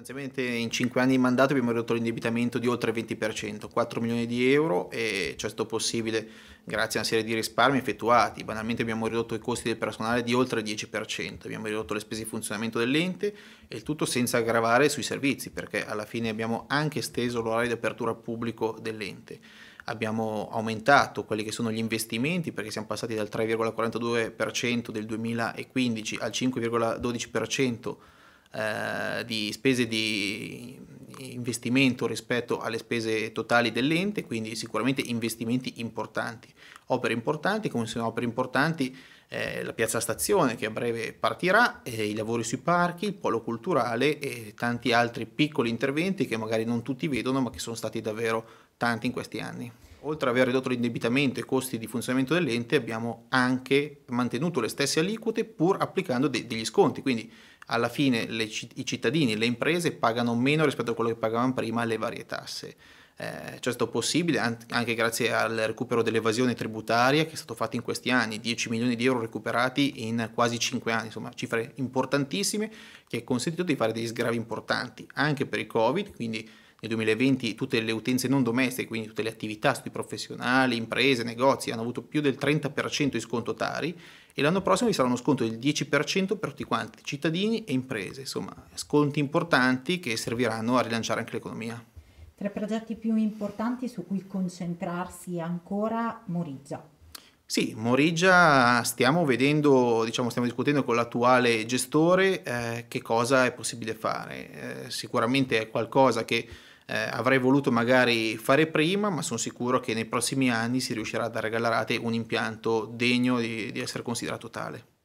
Sostanzialmente in 5 anni di mandato abbiamo ridotto l'indebitamento di oltre il 20%, 4 milioni di euro e ciò è stato possibile grazie a una serie di risparmi effettuati. Banalmente abbiamo ridotto i costi del personale di oltre il 10%, abbiamo ridotto le spese di funzionamento dell'ente e il tutto senza aggravare sui servizi perché alla fine abbiamo anche esteso l'orario di apertura al pubblico dell'ente. Abbiamo aumentato quelli che sono gli investimenti perché siamo passati dal 3,42% del 2015 al 5,12% di spese di investimento rispetto alle spese totali dell'ente, quindi sicuramente investimenti importanti, opere importanti, come sono opere importanti eh, la piazza stazione che a breve partirà, eh, i lavori sui parchi, il polo culturale e tanti altri piccoli interventi che magari non tutti vedono ma che sono stati davvero tanti in questi anni. Oltre ad aver ridotto l'indebitamento e i costi di funzionamento dell'ente abbiamo anche mantenuto le stesse aliquote pur applicando de degli sconti, quindi alla fine le, i cittadini, le imprese pagano meno rispetto a quello che pagavano prima le varie tasse. Eh, cioè è stato possibile anche grazie al recupero dell'evasione tributaria che è stato fatto in questi anni, 10 milioni di euro recuperati in quasi 5 anni, insomma cifre importantissime che ha consentito di fare degli sgravi importanti anche per il Covid, quindi nel 2020 tutte le utenze non domestiche, quindi tutte le attività, studi professionali, imprese, negozi, hanno avuto più del 30% di sconto Tari e l'anno prossimo vi sarà uno sconto del 10% per tutti quanti, cittadini e imprese, insomma sconti importanti che serviranno a rilanciare anche l'economia. Tra i progetti più importanti su cui concentrarsi ancora Moriggia. Sì, Morigia stiamo vedendo, diciamo, stiamo discutendo con l'attuale gestore eh, che cosa è possibile fare. Eh, sicuramente è qualcosa che eh, avrei voluto magari fare prima, ma sono sicuro che nei prossimi anni si riuscirà a dare a Gallarate un impianto degno di, di essere considerato tale.